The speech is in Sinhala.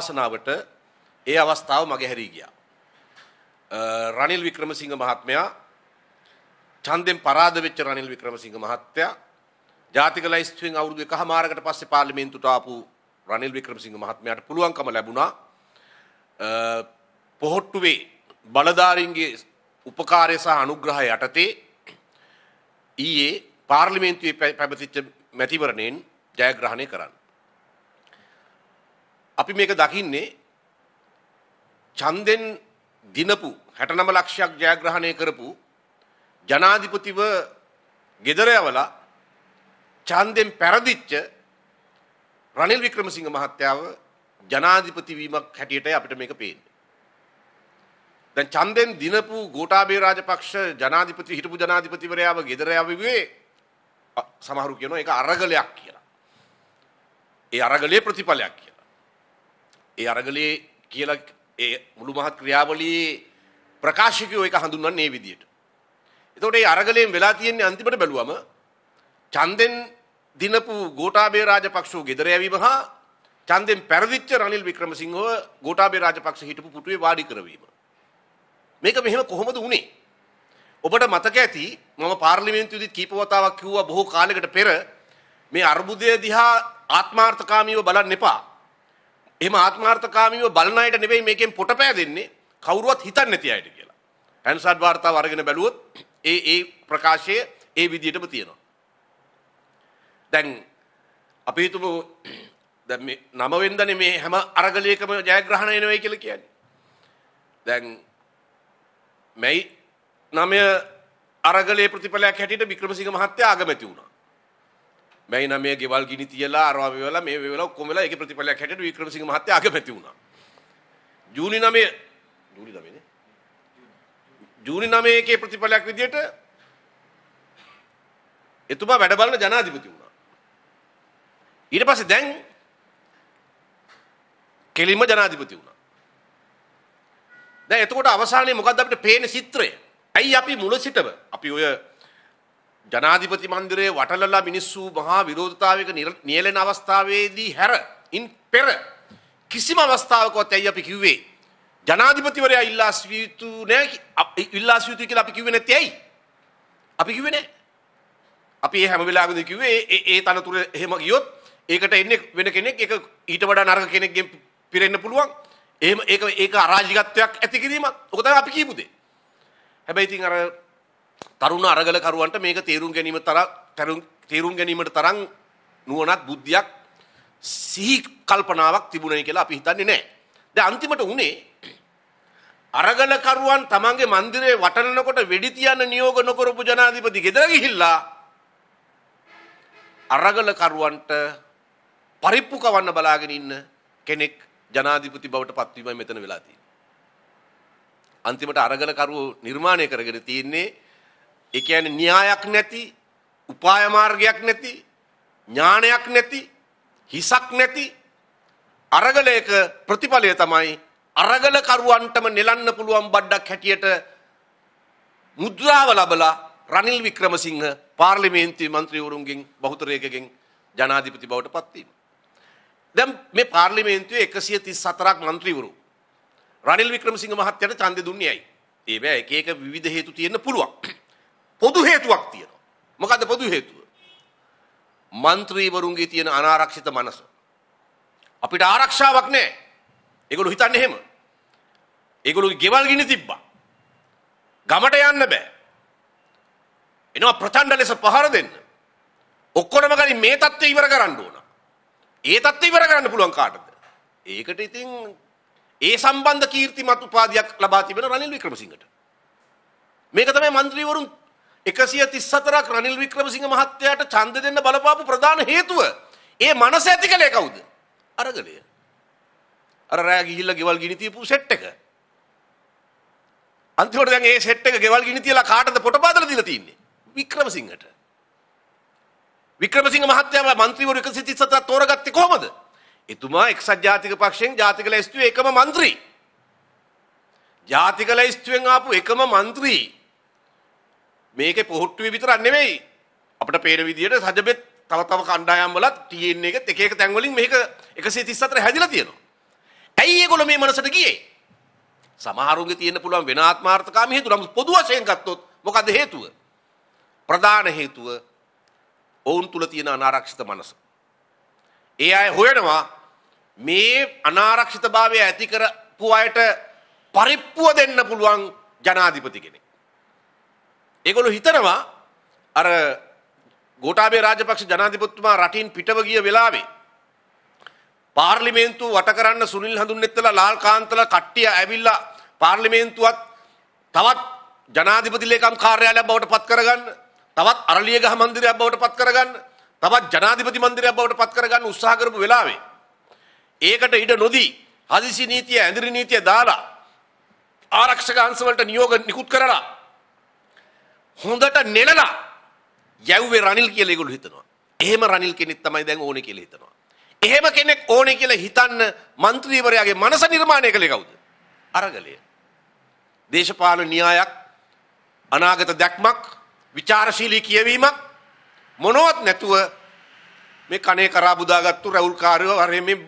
ශාසනාවට ඒ අවස්ථාව මගහැරී ගියා. රනිල් වික්‍රමසිංහ මහත්මයා ඡන්දෙන් පරාද වෙච්ච රනිල් වික්‍රමසිංහ මහත්තයා ජාතික ලයිස්තුවෙන් අවුරුදු එකහමාරකට පස්සේ පාර්ලිමේන්තුවට ආපු රනිල් වික්‍රමසිංහ මහත්මයාට පුළුවන්කම ලැබුණා පොහොට්ටුවේ බලධාරීන්ගේ උපකාරය සහ අනුග්‍රහය යටතේ ඊයේ පාර්ලිමේන්තුවේ පැවතිච්ච මැතිවරණයෙන් ජයග්‍රහණය කරන්න. අපි මේක දකින්නේ ඡන්දෙන් දිනපු 69 ලක්ෂයක් ජයග්‍රහණය කරපු ජනාධිපතිව ගෙදර යවලා ඡන්දෙන් පෙරදිච්ච රනිල් වික්‍රමසිංහ මහත්තයාව ජනාධිපති වීමක් හැටියටයි අපිට මේක පේන්නේ. දැන් ඡන්දෙන් දිනපු ගෝඨාභය රාජපක්ෂ ජනාධිපති හිටපු ජනාධිපතිවරයාව ගෙදර යවුවේ සමහරු කියනවා ඒක අරගලයක් කියලා. ඒ අරගලයේ ප්‍රතිඵලයක් කියලා. ඒ අරගලේ කියලා ඒ මුළු මහත් ක්‍රියාවලියේ ප්‍රකාශකයෝ ඒක හඳුන්වන්නේ මේ විදියට. එතකොට මේ අරගලයෙන් වෙලා තියෙන්නේ අන්තිමට බැලුවම චන්දෙන් දිනපු ගෝඨාභය රාජපක්ෂව ගෙදර යැවීම හා චන්දෙන් පැරදිච්ච රනිල් වික්‍රමසිංහව ගෝඨාභය රාජපක්ෂ හිටපු පුටුවේ වාඩි කරවීම. මේක මෙහෙම කොහොමද වුනේ? ඔබට මතක ඇති මම පාර්ලිමේන්තුවේදී කීප වතාවක් කිව්වා බොහෝ කාලයකට පෙර මේ අර්බුදය දිහා ආත්මාර්ථකාමීව බලන්න එපා. එහෙම ආත්මාර්ථකාමීව බලන අයට නෙවෙයි මේකෙන් පොට පෑදෙන්නේ කවුරුවත් හිතන්නේ නැති අයට කියලා. පැන්සඩ් වාර්තාව අරගෙන බැලුවොත් ඒ ඒ ප්‍රකාශය ඒ විදිහටම තියෙනවා. දැන් අපි හිතමු දැන් මේ නම වෙන්දනේ මේ හැම අරගලයකම ජයග්‍රහණ එනවයි කියලා කියන්නේ. දැන් මැයි නමය අරගලේ ප්‍රතිඵලයක් හැටියට වික්‍රමසිංහ මහත්තයා අගමැති වුණා. මැයි නමේ ගෙවල් ගිනි තියලා අරවා මේ වෙලා මේ වෙලා ඔක්කොම වෙලා ඒකේ ප්‍රතිඵලයක් හැටියට වික්‍රමසිංහ මහත්තයා අගමැති වුණා. ජූලි 9 ජූලි 9 නේ. ජූලි 9 එකේ ප්‍රතිඵලයක් විදියට එතුමා වැඩ බලන ජනාධිපති වුණා. ඊට පස්සේ දැන් කෙලිම ජනාධිපති වුණා. දැන් එතකොට අවසානයේ මොකද්ද අපිට පේන චිත්‍රය? ඇයි අපි මුල සිටම අපි ඔය ජනාධිපති මන්දිරයේ වටලලා මිනිස්සු මහා විරෝධතාවයක නියැලෙන අවස්ථාවේදී හැර ඉන් පෙර කිසිම අවස්ථාවකවත් ඇයි අපි කිව්වේ ජනාධිපතිවරයා ඉල්ලා සිවිතු නෑ ඉල්ලා සිවිතු කියලා අපි කිව්වේ නැත්තේ ඇයි? අපි කිව්වේ නෑ. අපි ඒ හැම වෙලාවෙම කිව්වේ ඒ ඒ තනතුර එහෙම ගියොත් ඒකට එන්නේ වෙන කෙනෙක් ඒක ඊට වඩා නරක කෙනෙක්ගෙන් පිරෙන්න පුළුවන්. එහෙම ඒක ඒක අරාජිකත්වයක් ඇති කිරීමක්. ඔක තමයි අපි කියපු දේ. හැබැයි ඉතින් අර තරුණ අරගලකරුවන්ට මේක තේරුම් ගැනීම තරම් තේරුම් ගැනීමට තරම් නුවණක් බුද්ධියක් සිහි කල්පනාවක් තිබුණයි කියලා අපි හිතන්නේ නැහැ. දැන් අන්තිමට උනේ අරගලකරුවන් තමන්ගේ મંદિરේ වටනනකොට වෙඩි තියන්න නියෝග නොකරපු ජනාධිපති ගෙදර ගිහිල්ලා අරගලකරුවන්ට පරිප්පු කවන්න බලාගෙන ඉන්න කෙනෙක් ජනාධිපති බවට පත්වීමයි මෙතන වෙලා තියෙන්නේ. අන්තිමට අරගලකරුවෝ නිර්මාණය කරගෙන තියෙන්නේ ඒ කියන්නේ න්‍යායක් නැති, උපාය මාර්ගයක් නැති, ඥානයක් නැති, හිසක් නැති අරගලයක ප්‍රතිඵලය තමයි අරගල කරුවන්ටම නෙලන්න පුළුවන් බඩක් හැටියට මුද්‍රාව ලබලා රනිල් වික්‍රමසිංහ පාර්ලිමේන්තු මන්ත්‍රීවරුන්ගෙන් බහුතරයකගෙන් ජනාධිපති බවට පත්වීම. දැන් මේ පාර්ලිමේන්තුවේ 134ක් මන්ත්‍රීවරු රනිල් වික්‍රමසිංහ මහත්තයාට ඡන්දෙ දුන්නේ ඇයි? ඒ බෑ එක එක විවිධ හේතු තියෙන්න පුළුවන්. පොදු හේතුවක් තියෙනවා. මොකද්ද පොදු හේතුව? മന്ത്രിවරුන්ගේ තියෙන අනාරක්ෂිත මනස. අපිට ආරක්ෂාවක් නැහැ. ඒගොල්ලෝ හිතන්නේ එහෙම. ඒගොල්ලෝගේ ගෙවල් ගිනි තිබ්බා. ගමට යන්න බෑ. එනවා ප්‍රචණ්ඩ ලෙස පහර දෙන්න. ඔක්කොම ගලින් මේ தත්ත්වය ඉවර කරන්න ඕන. ඒ தත්ත්වය ඉවර කරන්න පුළුවන් කාටද? ඒකට ඉතින් ඒ සම්බන්ධ කීර්තිමත් උපාධියක් ලබා තිබෙන රනිල් වික්‍රමසිංහට. මේක තමයි മന്ത്രിවරුන් එකසිය තිස්සතරක් රනිල් වික්‍රමසිංහ මහත්තයාට ඡන්ද දෙන්න බලපාපු ප්‍රධාන හේතුව ඒ මනස ඇති කළේ කවුද? අරගලය. අර රෑ ගිහිල්ලා ගෙවල් ගිනි තියපු සෙට් එක. අන්තිමට දැන් ඒ සෙට් එක ගෙවල් ගිනි තියලා කාටද පොටපාදලා දීලා තින්නේ? වික්‍රමසිංහට. වික්‍රමසිංහ මහත්තයා മന്ത്രിවරු 137 තෝරගත්තේ කොහොමද? එතුමා එක්සත් ජාතික පක්ෂයෙන් ජාතික ලැයිස්තුවේ එකම മന്ത്രി. ජාතික ලැයිස්තුවෙන් ආපු එකම മന്ത്രി. මේකේ පොහොට්ටුවේ විතරක් නෙමෙයි අපිට පේන විදියට සජබෙත් තව තව කණ්ඩායම් වලත් තියෙන එකත් එක එක තැන් වලින් මේක 134 හැදිලා තියෙනවා. ඇයි ඒගොල්ලෝ මේ මනසට ගියේ? සමහරුන්ගේ තියෙන්න පුළුවන් වෙන ආත්මార్థකාමී හේතු. නමුත් පොදු වශයෙන් ගත්තොත් මොකද හේතුව? ප්‍රධාන හේතුව ඔවුන් තුල තියෙන අනාරක්ෂිත මනස. ඒ අය හොයනවා මේ අනාරක්ෂිතභාවය ඇති කරපු අයට පරිප්පුව දෙන්න පුළුවන් ජනාධිපති කෙනෙක්. ඒගොල්ලෝ හිතනවා අර ගෝඨාභය රාජපක්ෂ ජනාධිපතිතුමා රටින් පිටව ගිය වෙලාවේ පාර්ලිමේන්තුව වට කරන්න සුනිල් හඳුන්නෙත්තලා ලාල් කාන්තලා කට්ටිය ඇවිල්ලා පාර්ලිමේන්තුවත් තවත් ජනාධිපති ලේකම් කාර්යාලයක් බවට පත් කරගන්න තවත් අරලියගහ මන්දිරයක් බවට පත් කරගන්න තවත් ජනාධිපති මන්දිරයක් බවට පත් කරගන්න උත්සාහ කරපු වෙලාවේ ඒකට ඉඩ නොදී හදිසි නීතිය ඇඳිරි නීතිය දාලා ආරක්ෂක අංශ වලට නියෝග නිකුත් කරලා හොඳට නෙලලා යැව්වේ රනිල් කියලා ඒගොල්ලෝ හිතනවා. එහෙම රනිල් කෙනෙක් තමයි දැන් ඕනේ කියලා හිතනවා. එහෙම කෙනෙක් ඕනේ කියලා හිතන්න മന്ത്രിවරයාගේ මනස නිර්මාණය කළේ කවුද? අරගලය. දේශපාලන න්‍යායක් අනාගත දැක්මක් විචාරශීලී කියවීමක් මොනවත් නැතුව මේ කනේ කරා බුදාගත්තු රැවුල්කාරයෝ වරේ මේ